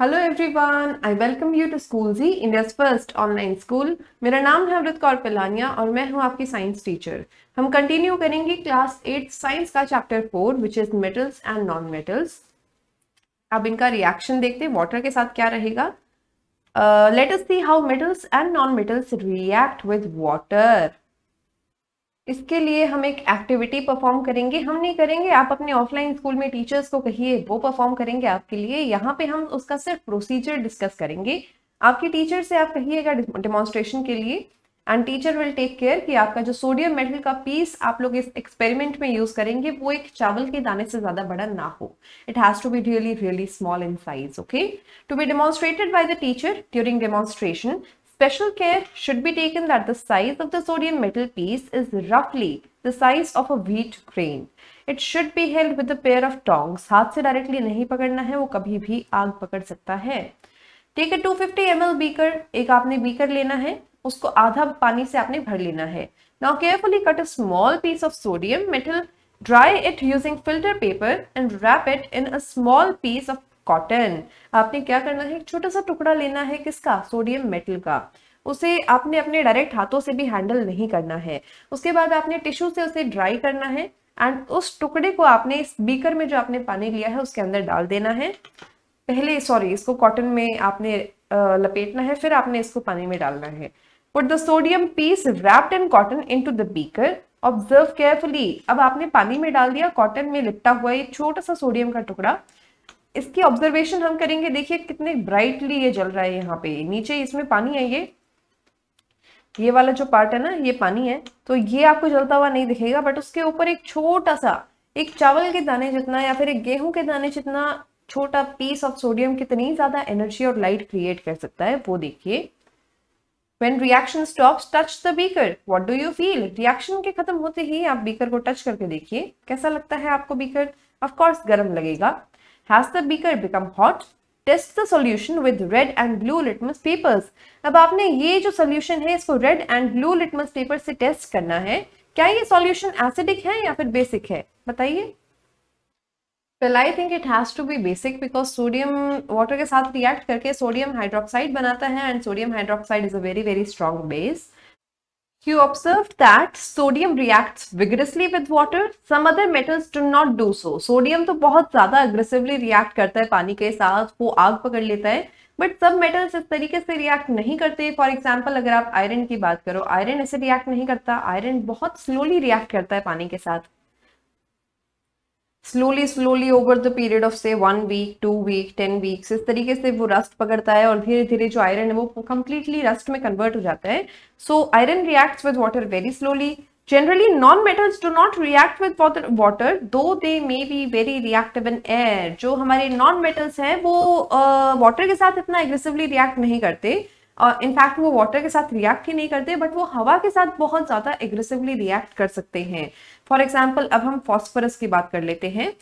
Hello everyone I welcome you to school जी India's first online school मेरा नाम है अमृत कौर पिलानिया और मैं हूं आपकी साइंस टीचर हम कंटिन्यू करेंगे क्लास एट साइंस का chapter four which is metals and non metals अब इनका रिएक्शन देखते हैं वाटर के साथ क्या रहेगा let see how metals and non metals react with water इसके लिए हम एक एक्टिविटी परफॉर्म करेंगे हम नहीं करेंगे आप अपने ऑफलाइन स्कूल में टीचर्स को कहिए वो परफॉर्म करेंगे आपके लिए यहाँ पे हम उसका सिर्फ प्रोसीजर डिस्कस करेंगे आपके टीचर से आप कहिएगा डेमोन्स्ट्रेशन के लिए and teacher will take care कि आपका जो सोडियम मेटल का पीस आप लोग इस एक्सपेरिमेंट में यूज करेंगे वो एक चावल के दाने से ज्यादा बड़ा ना हो it has to be really really small in size okay to be demonstrated by the teacher during demonstration Special care should be taken that the size of the sodium metal piece is roughly the size of a wheat grain. It should be held with a pair of tongs. हाथ से directly नहीं पकड़ना है वो कभी भी आग पकड़ सकता है Take a 250 ml beaker. एक आपने beaker लेना है उसको आधा पानी से आपने भर लेना है Now carefully cut a small piece of sodium metal. Dry it using filter paper and wrap it in a small piece of cotton आपने क्या करना है एक छोटा सा टुकड़ा लेना है किसका सोडियम मेटल का उसे आपने अपने डायरेक्ट हाथों से भी हैंडल नहीं करना है उसके बाद आपने टिश्यू से उसे ड्राई करना है एंड उस टुकड़े को आपने इस बीकर में जो आपने पानी लिया है उसके अंदर डाल देना है पहले सॉरी इसको कॉटन में आपने लपेटना है फिर आपने इसको पानी में डालना है put the sodium piece wrapped in cotton into the beaker observe carefully अब आपने पानी में डाल दिया कॉटन में लिपटा हुआ ये छोटा सा सोडियम का टुकड़ा इसकी ऑब्जर्वेशन हम करेंगे देखिए कितने ब्राइटली ये जल रहा है यहाँ पे नीचे इसमें पानी है ये ये वाला जो पार्ट है ना ये पानी है तो ये आपको जलता हुआ नहीं दिखेगा बट उसके ऊपर एक छोटा सा एक चावल के दाने जितना या फिर एक गेहूं के दाने जितना छोटा पीस ऑफ सोडियम कितनी ज्यादा एनर्जी और लाइट क्रिएट कर सकता है वो देखिए When reaction stops, touch the beaker. What do you feel? Reaction के खत्म होते ही आप बीकर को टच करके देखिए कैसा लगता है आपको बीकर ऑफकोर्स गर्म लगेगा Has the beaker become hot test the solution with red and blue litmus papers अब आपने ये जो सोल्यूशन है इसको red and blue litmus paper से टेस्ट करना है क्या ये सोल्यूशन एसिडिक है या फिर बेसिक है बताइए Well, I think it has to be basic because sodium water के साथ रिएक्ट करके सोडियम हाइड्रोक्साइड बनाता है and sodium hydroxide is a very very strong base You observed that sodium reacts vigorously with water. Some other metals do not do so. Sodium तो बहुत ज़्यादा aggressively react करता है पानी के साथ वो आग पकड़ लेता है बट सब मेटल्स इस तरीके से रिएक्ट नहीं करते फॉर एग्जाम्पल अगर आप आयरन की बात करो आयरन ऐसे रिएक्ट नहीं करता आयरन बहुत स्लोली रिएक्ट करता है पानी के साथ slowly slowly over the period of से one week two week ten weeks इस तरीके से वो रस्ट पकड़ता है और धीरे धीरे जो आयरन है वो कंप्लीटली रस्ट में कन्वर्ट हो जाता है so iron reacts with water very slowly generally non-metals do not react with water, water though they may be very reactive in air जो हमारे non-metals हैं वो वाटर uh, के साथ इतना एग्रेसिवली रिएक्ट नहीं करते इनफैक्ट uh, वो वाटर के साथ रिएक्ट ही नहीं करते बट वो हवा के साथ बहुत ज़्यादा एग्रेसिवली रिएक्ट कर सकते हैं फॉर एग्जाम्पल अब हम फॉस्फोरस की बात कर लेते हैं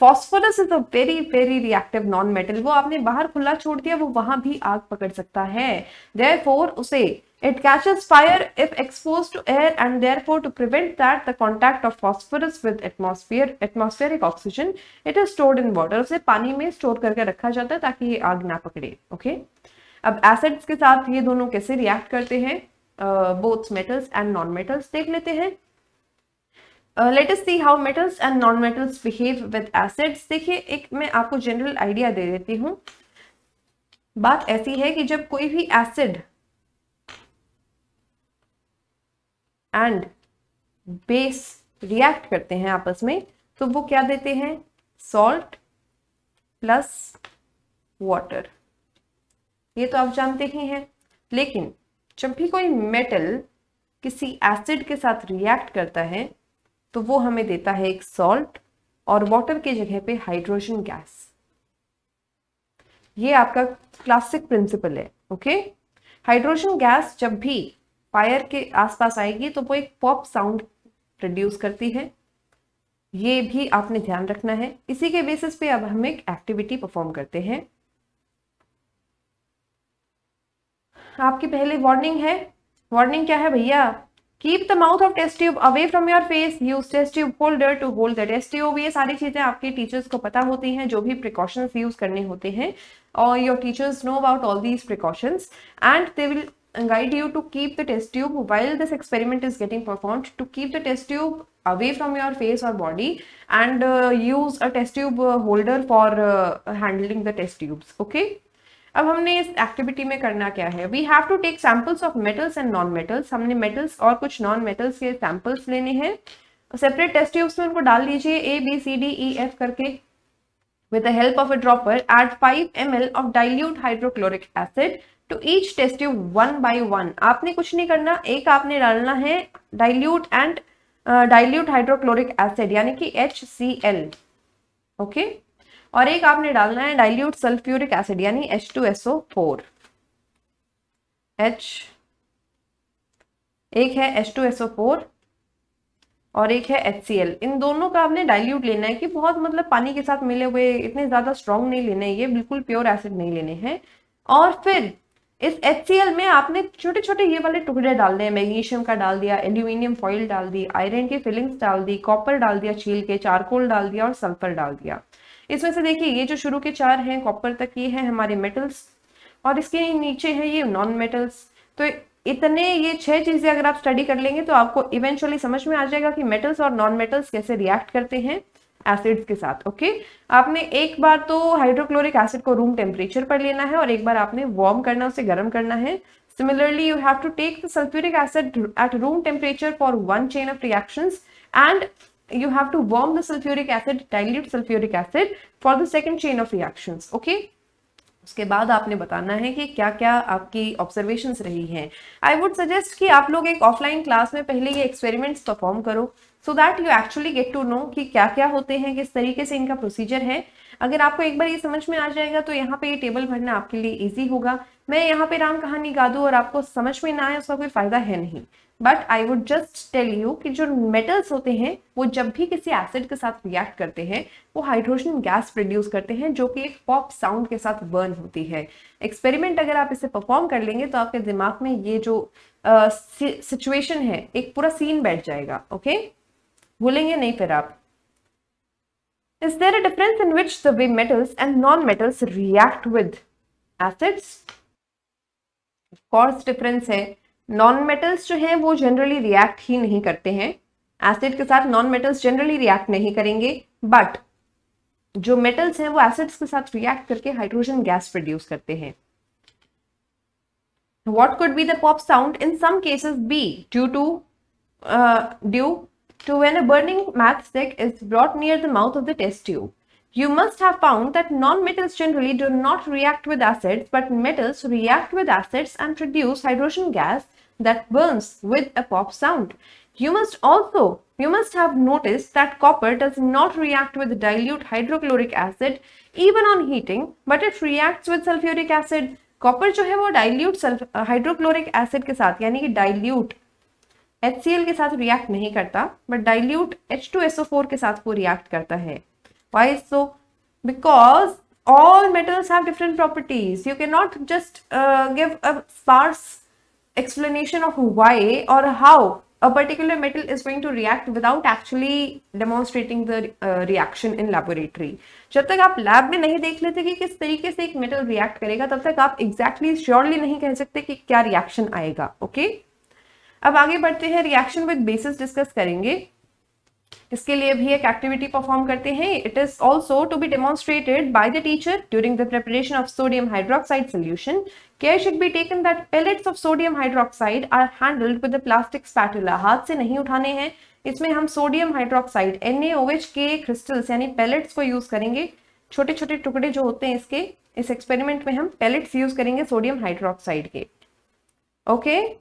phosphorus is a very very reactive non metal वो आपने बाहर खुला छोड़ दिया वो वहां भी आग पकड़ सकता है देयरफॉर उसे it catches fire if exposed to air and therefore to prevent that the contact of phosphorus with atmosphere atmospheric oxygen it is stored in water उसे पानी में स्टोर करके रखा जाता है ताकि ये आग ना पकड़े ओके okay? अब एसिड्स के साथ ये दोनों कैसे रिएक्ट करते हैं both metals and non metals देख लेते हैं let's see how metals and non metals behave with acids देखिए एक मैं आपको जनरल आइडिया दे देती हूँ बात ऐसी है कि जब कोई भी एसिड एंड बेस रिएक्ट करते हैं आपस में तो वो क्या देते हैं सॉल्ट प्लस वाटर ये तो आप जानते ही हैं लेकिन जब भी कोई मेटल किसी एसिड के साथ रिएक्ट करता है तो वो हमें देता है एक सॉल्ट और वाटर के जगह पे हाइड्रोजन गैस ये आपका क्लासिक प्रिंसिपल है ओके हाइड्रोजन गैस जब भी फायर के आसपास आएगी तो वो एक पॉप साउंड प्रोड्यूस करती है ये भी आपने ध्यान रखना है इसी के बेसिस पे अब हम एक एक्टिविटी परफॉर्म करते हैं आपकी पहले वार्निंग है वार्निंग क्या है भैया keep the mouth of test tube away from your face use test tube holder to hold the test tube ये सारी चीजें आपके टीचर्स को पता होती हैं जो भी प्रिकॉशंस यूज करने होते हैं और your teachers know about all these precautions and they will guide you to keep the test tube while this experiment is getting perform to keep the test tube away from your face और body and use a test tube holder for handling the test tubes okay अब हमने इस activity में करना क्या है we have to take samples of metals and non metals हमने metals और कुछ नॉन मेटल्स के सैंपल्स लेने हैं सेपरेट टेस्ट ट्यूब्स में उनको डाल लीजिए A B C D E F करके with the help of a dropper add 5 ml of dilute hydrochloric acid to each test tube one by one आपने कुछ नहीं करना एक आपने डालना है dilute and dilute hydrochloric acid यानी कि HCl ओके okay? और एक आपने डालना है डाइल्यूट सल्फ्यूरिक एसिड यानी H two S O four H एक है एच टू एसओ फोर और एक है एच सी एल इन दोनों का आपने डाइल्यूट लेना है कि बहुत मतलब पानी के साथ मिले हुए इतने ज़्यादा स्ट्रॉन्ग नहीं लेने ये बिल्कुल प्योर एसिड नहीं लेने हैं और फिर इस एच सी एल में आपने छोटे छोटे ये वाले टुकड़े डालने हैं मैग्नीशियम का डाल दिया एल्यूमिनियम फॉइल डाल दी आयरन की फिलिंग्स डाल दी कॉपर डाल दिया छील के चारकोल डाल दिया और सल्फर डाल दिया इसमें से देखिए ये जो शुरू के चार हैं कॉपर तक ये हैं हमारे मेटल्स और इसके नीचे है ये नॉन मेटल्स तो इतने ये छह चीज़ें अगर आप स्टडी कर लेंगे तो आपको इवेंचुअली समझ में आ जाएगा कि मेटल्स और नॉन मेटल्स कैसे रिएक्ट करते हैं एसिड्स के साथ ओके आपने एक बार तो हाइड्रोक्लोरिक एसिड को रूम टेम्परेचर पर लेना है और एक बार आपने वार्म करना उसे गर्म करना है similarly you have to take the sulphuric acid at room temperature for one chain of reactions and you have to warm the sulfuric acid dilute sulfuric acid for the second chain of reactions okay उसके बाद आपने बताना है कि क्या क्या आपकी observation रही हैं आई वुड सजेस्ट कि आप लोग एक ऑफलाइन क्लास में पहले ये एक्सपेरिमेंट्स परफॉर्म करो so that you actually get to know कि क्या क्या होते हैं किस तरीके से इनका प्रोसीजर है अगर आपको एक बार ये समझ में आ जाएगा तो यहाँ पे ये टेबल भरना आपके लिए ईजी होगा मैं यहाँ पे राम कहानी गा दू और आपको समझ में ना आए उसका कोई फायदा है नहीं but I would just tell you कि जो मेटल्स होते हैं वो जब भी किसी एसिड के साथ रिएक्ट करते हैं वो हाइड्रोजन गैस प्रोड्यूस करते हैं जो कि एक पॉप साउंड के साथ बर्न होती है एक्सपेरिमेंट अगर आप इसे परफॉर्म कर लेंगे तो आपके दिमाग में ये जो सिचुएशन uh, है एक पूरा सीन बैठ जाएगा ओके okay? भूलेंगे नहीं फिर आप is there a difference in which the way metals and non-metals react with cost difference है नॉन मेटल्स जो हैं वो जनरली रिएक्ट ही नहीं करते हैं एसिड के साथ नॉन मेटल्स जनरली रिएक्ट नहीं करेंगे बट जो मेटल्स हैं वो एसिड्स के साथ रिएक्ट करके हाइड्रोजन गैस प्रोड्यूस करते हैं what could be the pop sound in some cases be due to due to when a burning match stick is brought near the mouth of the test tube You must have found that non-metals generally do not react with acids, but metals react with acids and produce hydrogen gas that burns with a pop sound. You must also, you must have noticed that copper does not react with dilute hydrochloric acid even on heating, but it reacts with sulfuric acid. Copper जो है वो dilute uh, hydrochloric acid के साथ यानी कि dilute HCl के साथ react नहीं करता but dilute h H2SO4 के साथ वो react करता है Why is so? Because all metals have different properties. You cannot just uh, give a sparse explanation of why or how a particular metal is going to react without actually demonstrating the uh, reaction in laboratory. जब तक आप lab में नहीं देख लेते कि किस तरीके से एक मेटल रिएक्ट करेगा तब तक आप एग्जैक्टली exactly, श्योरली नहीं कह सकते कि क्या रिएक्शन आएगा ओके okay? अब आगे बढ़ते हैं रिएक्शन विद बेसिस डिस्कस करेंगे इसके लिए भी एक एक्टिविटी परफॉर्म करते हैं it is also to be demonstrated by the teacher during the preparation of sodium hydroxide solution care should be taken that pellets of sodium hydroxide are handled with plastic spatula हाथ से नहीं उठाने हैं इसमें हम sodium hydroxide एन के crystals यानी पेलेट्स को यूज करेंगे छोटे छोटे टुकड़े जो होते हैं इसके इस एक्सपेरिमेंट में हम पेलेट्स यूज करेंगे सोडियम हाइड्रोक्साइड के okay okay?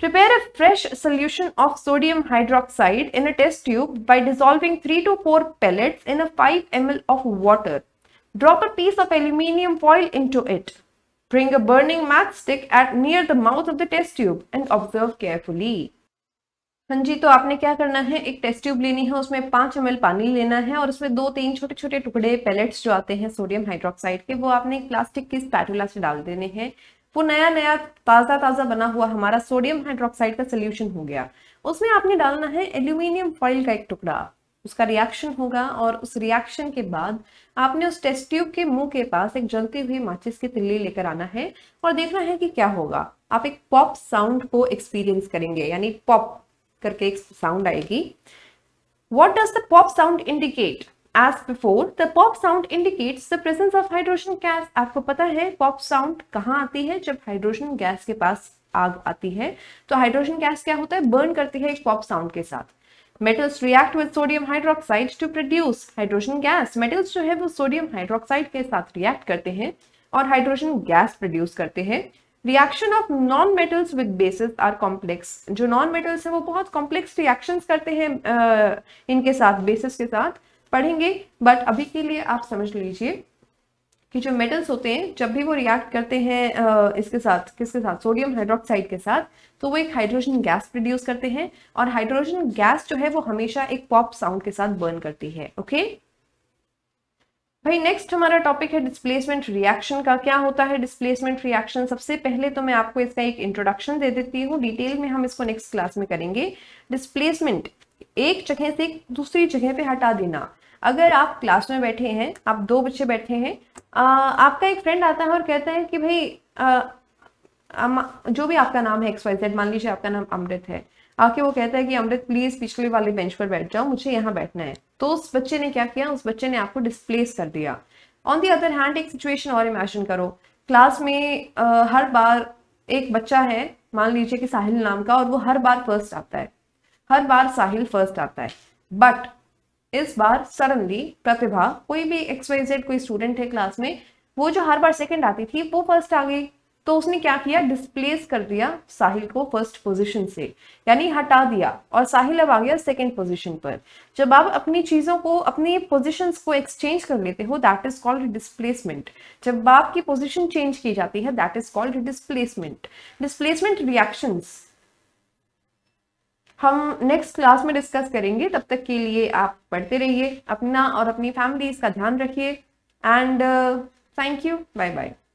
Prepare a fresh solution of sodium hydroxide in a test tube by dissolving 3 to 4 pellets in a 5 ml of water. Drop a piece of aluminium foil into it. Bring a burning matchstick at near the mouth of the test tube and observe carefully. हाँ जी तो आपने क्या करना है एक test tube लेनी है उसमें पांच एम पानी लेना है और उसमें दो तीन छोटे छोटे टुकड़े पैलेट्स जो आते हैं सोडियम हाइड्रोक्साइड के वो आपने एक प्लास्टिक की स्पैटुला से डाल देने हैं वो नया नया ताज़ा ताज़ा बना हुआ हमारा सोडियम हाइड्रोक्साइड का सोल्यूशन हो गया उसमें आपने डालना है एल्यूमिनियम फॉइल का एक टुकड़ा उसका रिएक्शन होगा और उस रिएक्शन के बाद आपने उस टेस्ट ट्यूब के मुंह के पास एक जलती हुई माचिस की तिल्ली लेकर आना है और देखना है कि क्या होगा आप एक पॉप साउंड को एक्सपीरियंस करेंगे यानी पॉप करके एक साउंड आएगी what does the pop sound indicate as before the pop sound indicates the presence of hydrogen gas आपको पता है पॉप साउंड कहाँ आती है जब हाइड्रोजन गैस के पास आग आती है तो हाइड्रोजन गैस क्या होता है बर्न करती है एक पॉप साउंड के साथ metals react with sodium hydroxide to produce hydrogen gas metals जो है वो सोडियम हाइड्रोक्साइड के साथ रिएक्ट करते हैं और हाइड्रोजन गैस प्रोड्यूस करते हैं reaction of non metals with bases are complex जो नॉन मेटल्स हैं वो बहुत कॉम्प्लेक्स रिएक्शंस करते हैं इनके साथ बेसिस के साथ पढ़ेंगे बट अभी के लिए आप समझ लीजिए कि जो मेटल्स होते हैं जब भी वो रिएक्ट करते हैं इसके साथ किसके साथ सोडियम हाइड्रोक्साइड के साथ तो वो एक हाइड्रोजन गैस प्रोड्यूस करते हैं और हाइड्रोजन गैस जो है वो हमेशा एक पॉप साउंड के साथ बर्न करती है ओके भाई नेक्स्ट हमारा टॉपिक है डिस्प्लेसमेंट रिएक्शन का क्या होता है डिस्प्लेसमेंट रिएक्शन सबसे पहले तो मैं आपको इसका एक इंट्रोडक्शन दे देती हूँ डिटेल में हम इसको नेक्स्ट क्लास में करेंगे डिस्प्लेसमेंट एक जगह से दूसरी जगह पे हटा देना अगर आप क्लास में बैठे हैं आप दो बच्चे बैठे हैं आ, आपका एक फ्रेंड आता है और कहता है कि भाई जो भी आपका नाम है एक्स वाई जेड मान लीजिए आपका नाम अमृत है आके वो कहता है कि अमृत प्लीज पिछले वाले बेंच पर बैठ जाओ मुझे यहाँ बैठना है तो उस बच्चे ने क्या किया उस बच्चे ने आपको डिस्प्लेस कर दिया ऑन दी अदर हैंड एक सिचुएशन और इमेजिन करो क्लास में आ, हर बार एक बच्चा है मान लीजिए कि साहिल नाम का और वो हर बार फर्स्ट आता है हर बार साहिल फर्स्ट आता है बट इस बार सडनली प्रतिभा कोई भी एक्स वाई जेड कोई स्टूडेंट है क्लास में वो जो हर बार सेकंड आती थी वो फर्स्ट आ गई तो उसने क्या किया डिस्प्लेस कर दिया साहिल को फर्स्ट पोजीशन से यानी हटा दिया और साहिल अब आ गया सेकंड पोजीशन पर जब आप अपनी चीज़ों को अपनी पोजीशंस को एक्सचेंज कर लेते हो दैट इज कॉल्ड डिस्प्लेसमेंट जब आपकी पोजीशन चेंज की जाती है that is called displacement displacement reactions हम नेक्स्ट क्लास में डिस्कस करेंगे तब तक के लिए आप पढ़ते रहिए अपना और अपनी फैमिली इसका ध्यान रखिए and thank you bye bye